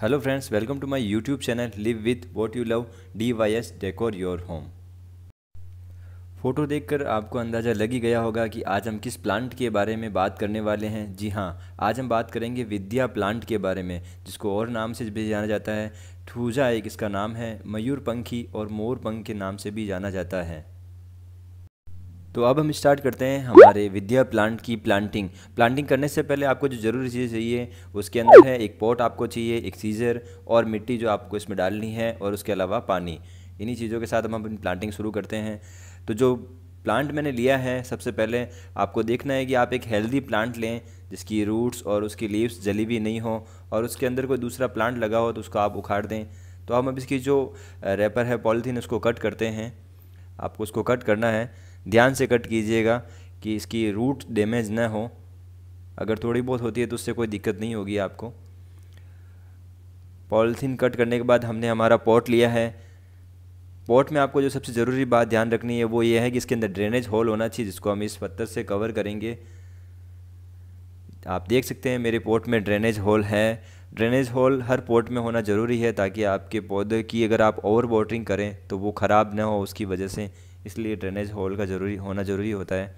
hello friends welcome to my YouTube channel live with what you love D Y S decor your home photo देखकर आपको अंदाज़ा लग ही गया होगा कि आज हम किस प्लांट के बारे में बात करने वाले हैं जी हाँ आज हम बात करेंगे विद्या प्लांट के बारे में जिसको और नाम से भी जाना जाता है थूजा एक इसका नाम है मयूर पंखी और मोर पंख के नाम से भी जाना जाता है तो अब हम स्टार्ट करते हैं हमारे विद्या प्लांट की प्लांटिंग प्लांटिंग करने से पहले आपको जो ज़रूरी चीज़ें चाहिए उसके अंदर है एक पॉट आपको चाहिए एक सीजर और मिट्टी जो आपको इसमें डालनी है और उसके अलावा पानी इन्हीं चीज़ों के साथ हम अपनी प्लांटिंग शुरू करते हैं तो जो प्लांट मैंने लिया है सबसे पहले आपको देखना है कि आप एक हेल्दी प्लांट लें जिसकी रूट्स और उसकी लीव्स जली भी नहीं हो और उसके अंदर कोई दूसरा प्लांट लगा हो तो उसको आप उखाड़ दें तो हम अब इसकी जो रैपर है पॉलीथीन उसको कट करते हैं आपको उसको कट करना है ध्यान से कट कीजिएगा कि इसकी रूट डैमेज ना हो अगर थोड़ी बहुत होती है तो उससे कोई दिक्कत नहीं होगी आपको पॉलिथीन कट करने के बाद हमने हमारा पॉट लिया है पॉट में आपको जो सबसे ज़रूरी बात ध्यान रखनी है वो ये है कि इसके अंदर ड्रेनेज होल होना चाहिए जिसको हम इस पत्थर से कवर करेंगे आप देख सकते हैं मेरे पॉट में ड्रेनेज होल है ड्रेनेज होल हर पॉट में होना ज़रूरी है ताकि आपके पौधे की अगर आप ओवर वाटरिंग करें तो वो ख़राब ना हो उसकी वजह से इसलिए ड्रेनेज होल का जरूरी होना ज़रूरी होता है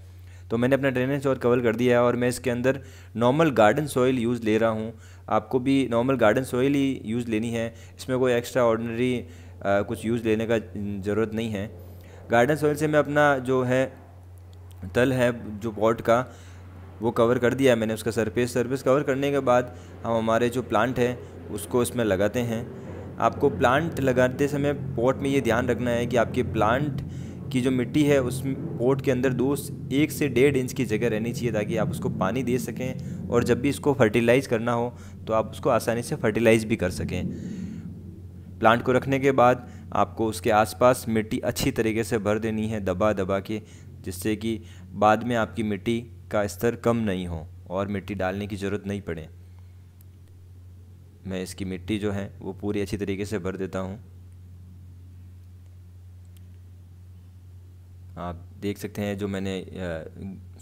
तो मैंने अपना ड्रेनेज और कवर कर दिया है और मैं इसके अंदर नॉर्मल गार्डन सॉइल यूज़ ले रहा हूँ आपको भी नॉर्मल गार्डन सॉइल ही यूज़ लेनी है इसमें कोई एक्स्ट्रा ऑर्डनरी कुछ यूज़ लेने का ज़रूरत नहीं है गार्डन सॉइल से मैं अपना जो है तल है जो पॉट का वो कवर कर दिया है मैंने उसका सरफेस सरफेस कवर करने के बाद हम हमारे जो प्लांट है उसको इसमें लगाते हैं आपको प्लांट लगाते समय पॉट में ये ध्यान रखना है कि आपके प्लांट कि जो मिट्टी है उस पोट के अंदर दो एक से डेढ़ इंच की जगह रहनी चाहिए ताकि आप उसको पानी दे सकें और जब भी इसको फर्टिलाइज़ करना हो तो आप उसको आसानी से फर्टिलाइज़ भी कर सकें प्लांट को रखने के बाद आपको उसके आसपास मिट्टी अच्छी तरीके से भर देनी है दबा दबा के जिससे कि बाद में आपकी मिट्टी का स्तर कम नहीं हो और मिट्टी डालने की ज़रूरत नहीं पड़े मैं इसकी मिट्टी जो है वो पूरी अच्छी तरीके से भर देता हूँ देख सकते हैं जो मैंने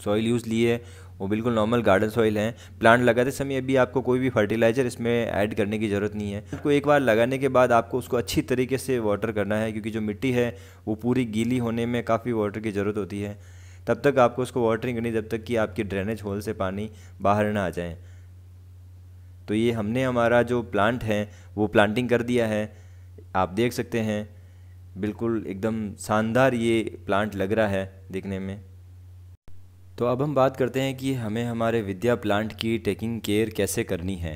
सॉइल यूज़ ली है वो बिल्कुल नॉर्मल गार्डन सॉइल है प्लांट लगाते समय अभी आपको कोई भी फर्टिलाइज़र इसमें ऐड करने की ज़रूरत नहीं है उसको एक बार लगाने के बाद आपको उसको अच्छी तरीके से वाटर करना है क्योंकि जो मिट्टी है वो पूरी गीली होने में काफ़ी वाटर की ज़रूरत होती है तब तक आपको उसको वाटरिंग करनी जब तक कि आपकी ड्रेनेज होल से पानी बाहर ना आ जाए तो ये हमने हमारा जो प्लांट है वो प्लांटिंग कर दिया है आप देख सकते हैं बिल्कुल एकदम शानदार ये प्लांट लग रहा है देखने में तो अब हम बात करते हैं कि हमें हमारे विद्या प्लांट की टेकिंग केयर कैसे करनी है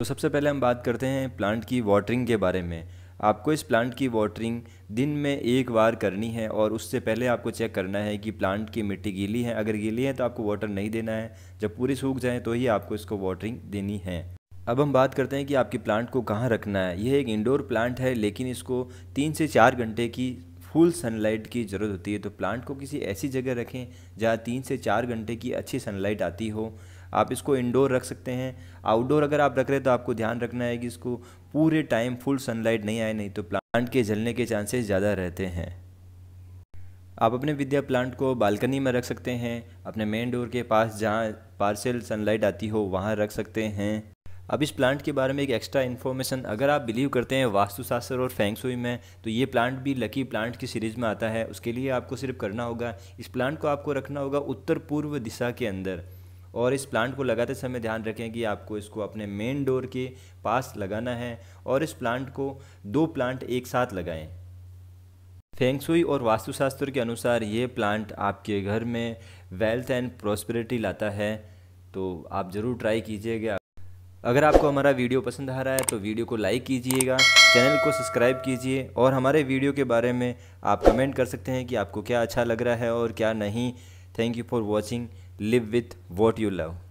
तो सबसे पहले हम बात करते हैं प्लांट की वाटरिंग के बारे में आपको इस प्लांट की वाटरिंग दिन में एक बार करनी है और उससे पहले आपको चेक करना है कि प्लांट की मिट्टी गीली है अगर गीली है तो आपको वाटर नहीं देना है जब पूरी सूख जाए तो ही आपको इसको वाटरिंग देनी है अब हम बात करते हैं कि आपके प्लांट को कहाँ रखना है यह एक इंडोर प्लांट है लेकिन इसको तीन से चार घंटे की फुल सनलाइट की ज़रूरत होती है तो प्लांट को किसी ऐसी जगह रखें जहाँ तीन से चार घंटे की अच्छी सनलाइट आती हो आप इसको इंडोर रख सकते हैं आउटडोर अगर आप रख रहे हैं तो आपको ध्यान रखना है कि इसको पूरे टाइम फुल सनलाइट नहीं आए नहीं तो प्लांट के जलने के चांसेस ज़्यादा रहते हैं आप अपने विद्या प्लांट को बालकनी में रख सकते हैं अपने मेन डोर के पास जहाँ पार्सल सनलाइट आती हो वहाँ रख सकते हैं अब इस प्लांट के बारे में एक एक्स्ट्रा इन्फॉर्मेशन अगर आप बिलीव करते हैं वास्तुशास्त्र और फैंगसुई में तो ये प्लांट भी लकी प्लांट की सीरीज में आता है उसके लिए आपको सिर्फ करना होगा इस प्लांट को आपको रखना होगा उत्तर पूर्व दिशा के अंदर और इस प्लांट को लगाते समय ध्यान रखें कि आपको इसको अपने मेन डोर के पास लगाना है और इस प्लांट को दो प्लांट एक साथ लगाएं फेंगसुई और वास्तुशास्त्र के अनुसार ये प्लांट आपके घर में वेल्थ एंड प्रॉस्पेरिटी लाता है तो आप ज़रूर ट्राई कीजिएगा अगर आपको हमारा वीडियो पसंद आ रहा है तो वीडियो को लाइक कीजिएगा चैनल को सब्सक्राइब कीजिए और हमारे वीडियो के बारे में आप कमेंट कर सकते हैं कि आपको क्या अच्छा लग रहा है और क्या नहीं thank you for watching live with what you love